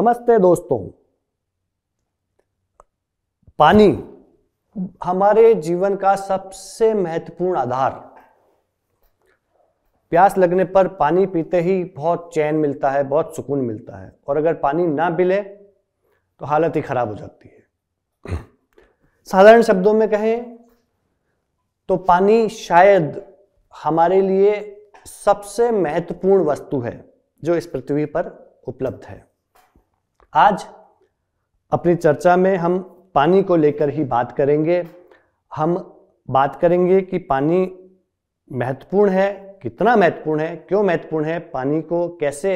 नमस्ते दोस्तों पानी हमारे जीवन का सबसे महत्वपूर्ण आधार प्यास लगने पर पानी पीते ही बहुत चैन मिलता है बहुत सुकून मिलता है और अगर पानी ना मिले तो हालत ही खराब हो जाती है साधारण शब्दों में कहें तो पानी शायद हमारे लिए सबसे महत्वपूर्ण वस्तु है जो इस पृथ्वी पर उपलब्ध है आज अपनी चर्चा में हम पानी को लेकर ही बात करेंगे हम बात करेंगे कि पानी महत्वपूर्ण है कितना महत्वपूर्ण है क्यों महत्वपूर्ण है पानी को कैसे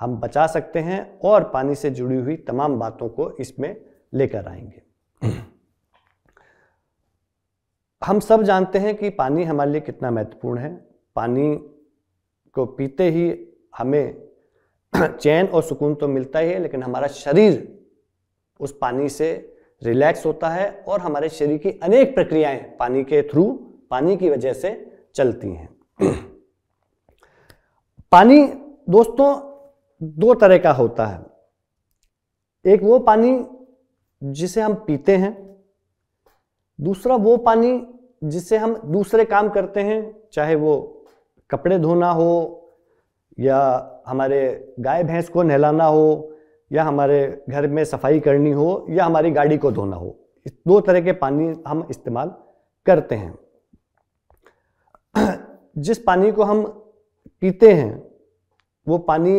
हम बचा सकते हैं और पानी से जुड़ी हुई तमाम बातों को इसमें लेकर आएंगे हम सब जानते हैं कि पानी हमारे लिए कितना महत्वपूर्ण है पानी को पीते ही हमें चैन और सुकून तो मिलता ही है लेकिन हमारा शरीर उस पानी से रिलैक्स होता है और हमारे शरीर की अनेक प्रक्रियाएं पानी के थ्रू पानी की वजह से चलती हैं पानी दोस्तों दो तरह का होता है एक वो पानी जिसे हम पीते हैं दूसरा वो पानी जिसे हम दूसरे काम करते हैं चाहे वो कपड़े धोना हो या हमारे गाय भैंस को नहलाना हो या हमारे घर में सफाई करनी हो या हमारी गाड़ी को धोना हो इस दो तरह के पानी हम इस्तेमाल करते हैं जिस पानी को हम पीते हैं वो पानी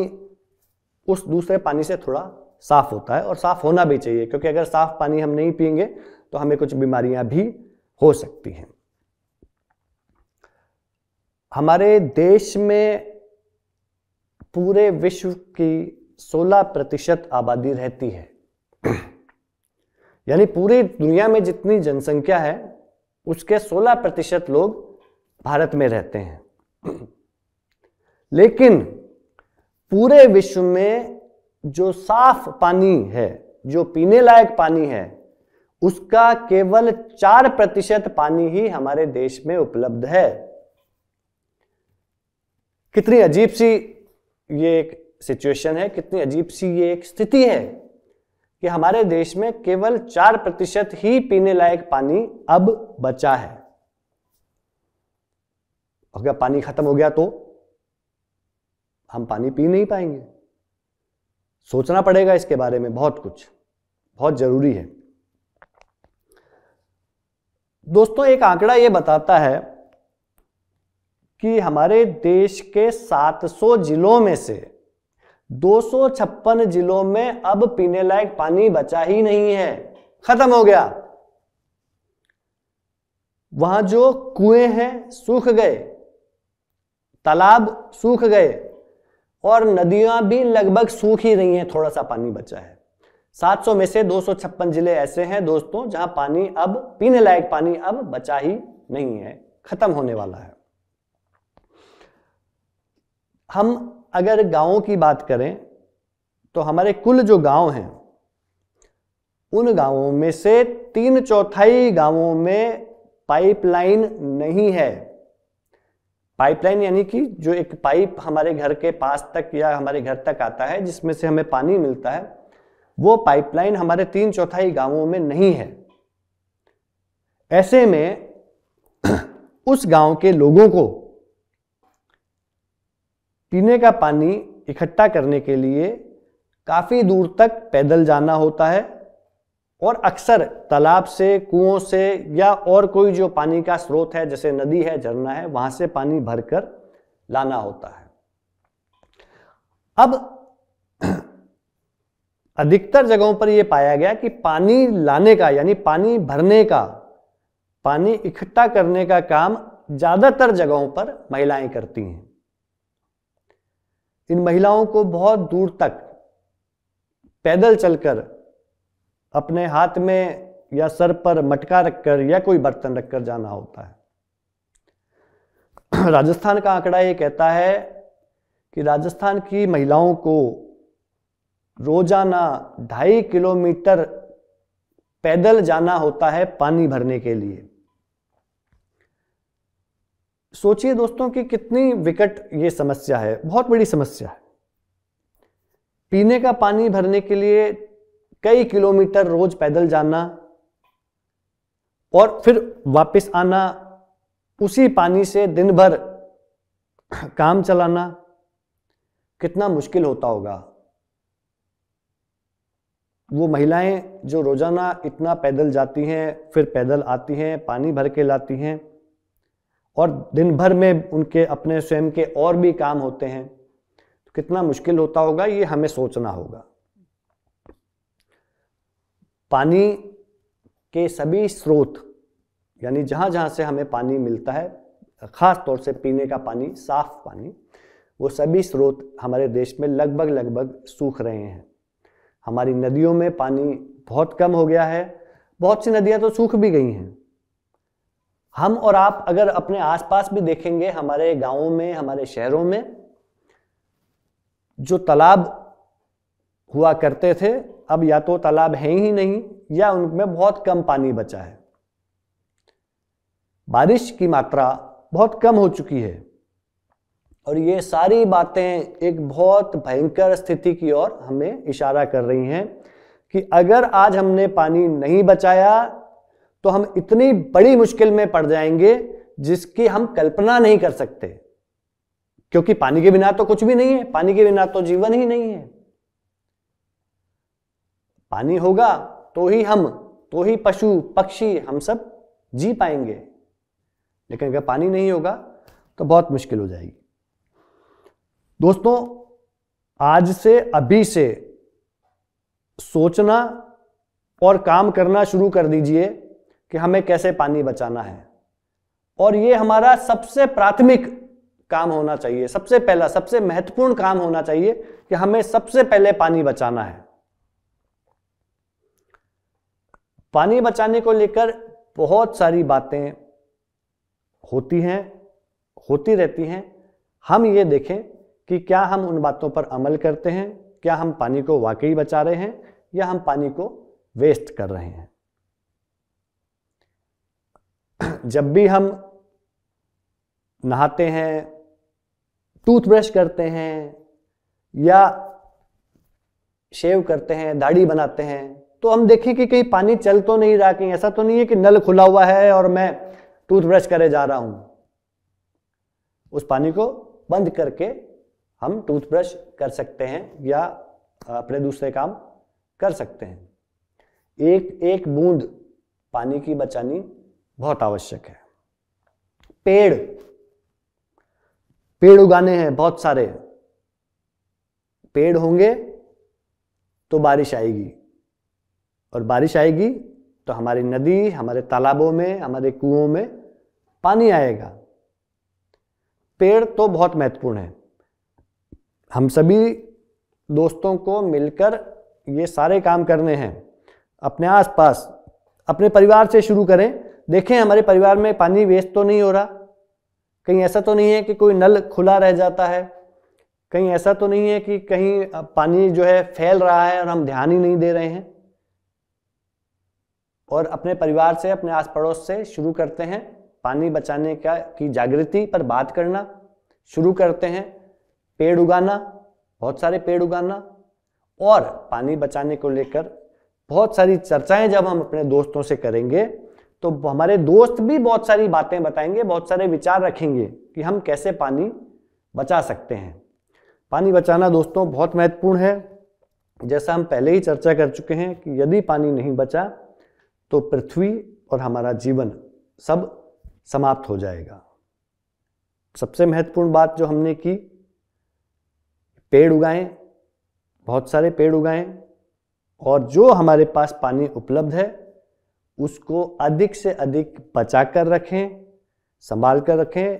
उस दूसरे पानी से थोड़ा साफ होता है और साफ होना भी चाहिए क्योंकि अगर साफ पानी हम नहीं पियेंगे तो हमें कुछ बीमारियां भी हो सकती हैं हमारे देश में पूरे विश्व की 16 प्रतिशत आबादी रहती है यानी पूरी दुनिया में जितनी जनसंख्या है उसके 16 प्रतिशत लोग भारत में रहते हैं लेकिन पूरे विश्व में जो साफ पानी है जो पीने लायक पानी है उसका केवल चार प्रतिशत पानी ही हमारे देश में उपलब्ध है कितनी अजीब सी ये एक सिचुएशन है कितनी अजीब सी ये एक स्थिति है कि हमारे देश में केवल चार प्रतिशत ही पीने लायक पानी अब बचा है अगर पानी खत्म हो गया तो हम पानी पी नहीं पाएंगे सोचना पड़ेगा इसके बारे में बहुत कुछ बहुत जरूरी है दोस्तों एक आंकड़ा यह बताता है कि हमारे देश के 700 जिलों में से दो जिलों में अब पीने लायक पानी बचा ही नहीं है खत्म हो गया वहां जो कुएं हैं सूख गए तालाब सूख गए और नदियां भी लगभग सूख ही रही हैं थोड़ा सा पानी बचा है 700 में से दो जिले ऐसे हैं दोस्तों जहां पानी अब पीने लायक पानी अब बचा ही नहीं है खत्म होने वाला है हम अगर गांवों की बात करें तो हमारे कुल जो गांव हैं उन गांवों में से तीन चौथाई गांवों में पाइपलाइन नहीं है पाइपलाइन यानी कि जो एक पाइप हमारे घर के पास तक या हमारे घर तक आता है जिसमें से हमें पानी मिलता है वो पाइपलाइन हमारे तीन चौथाई गांवों में नहीं है ऐसे में उस गांव के लोगों को पीने का पानी इकट्ठा करने के लिए काफ़ी दूर तक पैदल जाना होता है और अक्सर तालाब से कुओं से या और कोई जो पानी का स्रोत है जैसे नदी है झरना है वहां से पानी भरकर लाना होता है अब अधिकतर जगहों पर यह पाया गया कि पानी लाने का यानी पानी भरने का पानी इकट्ठा करने का काम ज्यादातर जगहों पर महिलाएं करती हैं इन महिलाओं को बहुत दूर तक पैदल चलकर अपने हाथ में या सर पर मटका रखकर या कोई बर्तन रखकर जाना होता है राजस्थान का आंकड़ा ये कहता है कि राजस्थान की महिलाओं को रोजाना ढाई किलोमीटर पैदल जाना होता है पानी भरने के लिए सोचिए दोस्तों कि कितनी विकट ये समस्या है बहुत बड़ी समस्या है पीने का पानी भरने के लिए कई किलोमीटर रोज पैदल जाना और फिर वापस आना उसी पानी से दिन भर काम चलाना कितना मुश्किल होता होगा वो महिलाएं जो रोजाना इतना पैदल जाती हैं फिर पैदल आती हैं पानी भर के लाती हैं और दिन भर में उनके अपने स्वयं के और भी काम होते हैं तो कितना मुश्किल होता होगा ये हमें सोचना होगा पानी के सभी स्रोत यानी जहाँ जहाँ से हमें पानी मिलता है ख़ास तौर से पीने का पानी साफ पानी वो सभी स्रोत हमारे देश में लगभग लगभग सूख रहे हैं हमारी नदियों में पानी बहुत कम हो गया है बहुत सी नदियाँ तो सूख भी गई हैं हम और आप अगर अपने आसपास भी देखेंगे हमारे गांवों में हमारे शहरों में जो तालाब हुआ करते थे अब या तो तालाब है ही नहीं या उनमें बहुत कम पानी बचा है बारिश की मात्रा बहुत कम हो चुकी है और ये सारी बातें एक बहुत भयंकर स्थिति की ओर हमें इशारा कर रही हैं कि अगर आज हमने पानी नहीं बचाया तो हम इतनी बड़ी मुश्किल में पड़ जाएंगे जिसकी हम कल्पना नहीं कर सकते क्योंकि पानी के बिना तो कुछ भी नहीं है पानी के बिना तो जीवन ही नहीं है पानी होगा तो ही हम तो ही पशु पक्षी हम सब जी पाएंगे लेकिन अगर पानी नहीं होगा तो बहुत मुश्किल हो जाएगी दोस्तों आज से अभी से सोचना और काम करना शुरू कर दीजिए कि हमें कैसे पानी बचाना है और ये हमारा सबसे प्राथमिक काम होना चाहिए सबसे पहला सबसे महत्वपूर्ण काम होना चाहिए कि हमें सबसे पहले पानी बचाना है पानी बचाने को लेकर बहुत सारी बातें होती हैं होती रहती हैं हम ये देखें कि क्या हम उन बातों पर अमल करते हैं क्या हम पानी को वाकई बचा रहे हैं या हम पानी को वेस्ट कर रहे हैं जब भी हम नहाते हैं टूथब्रश करते हैं या शेव करते हैं दाढ़ी बनाते हैं तो हम देखें कि कहीं पानी चल तो नहीं रहा कहीं ऐसा तो नहीं है कि नल खुला हुआ है और मैं टूथब्रश करे जा रहा हूं उस पानी को बंद करके हम टूथब्रश कर सकते हैं या अपने दूसरे काम कर सकते हैं एक एक बूंद पानी की बचानी बहुत आवश्यक है पेड़ पेड़ उगाने हैं बहुत सारे पेड़ होंगे तो बारिश आएगी और बारिश आएगी तो हमारी नदी हमारे तालाबों में हमारे कुओं में पानी आएगा पेड़ तो बहुत महत्वपूर्ण है हम सभी दोस्तों को मिलकर ये सारे काम करने हैं अपने आसपास अपने परिवार से शुरू करें देखें हमारे परिवार में पानी वेस्ट तो नहीं हो रहा कहीं ऐसा तो नहीं है कि कोई नल खुला रह जाता है कहीं ऐसा तो नहीं है कि कहीं पानी जो है फैल रहा है और हम ध्यान ही नहीं दे रहे हैं और अपने परिवार से अपने आस पड़ोस से शुरू करते हैं पानी बचाने का की जागृति पर बात करना शुरू करते हैं पेड़ उगाना बहुत सारे पेड़ उगाना और पानी बचाने को लेकर बहुत सारी चर्चाएं जब हम अपने दोस्तों से करेंगे तो हमारे दोस्त भी बहुत सारी बातें बताएंगे बहुत सारे विचार रखेंगे कि हम कैसे पानी बचा सकते हैं पानी बचाना दोस्तों बहुत महत्वपूर्ण है जैसा हम पहले ही चर्चा कर चुके हैं कि यदि पानी नहीं बचा तो पृथ्वी और हमारा जीवन सब समाप्त हो जाएगा सबसे महत्वपूर्ण बात जो हमने की पेड़ उगाएं बहुत सारे पेड़ उगाएं और जो हमारे पास पानी उपलब्ध है उसको अधिक से अधिक बचा कर रखें संभाल कर रखें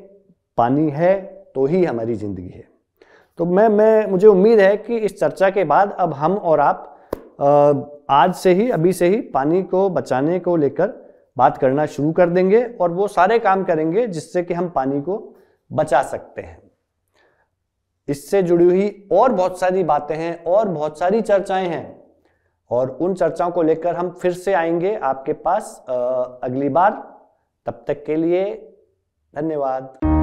पानी है तो ही हमारी ज़िंदगी है तो मैं मैं मुझे उम्मीद है कि इस चर्चा के बाद अब हम और आप आज से ही अभी से ही पानी को बचाने को लेकर बात करना शुरू कर देंगे और वो सारे काम करेंगे जिससे कि हम पानी को बचा सकते हैं इससे जुड़ी हुई और बहुत सारी बातें हैं और बहुत सारी चर्चाएं हैं और उन चर्चाओं को लेकर हम फिर से आएंगे आपके पास अगली बार तब तक के लिए धन्यवाद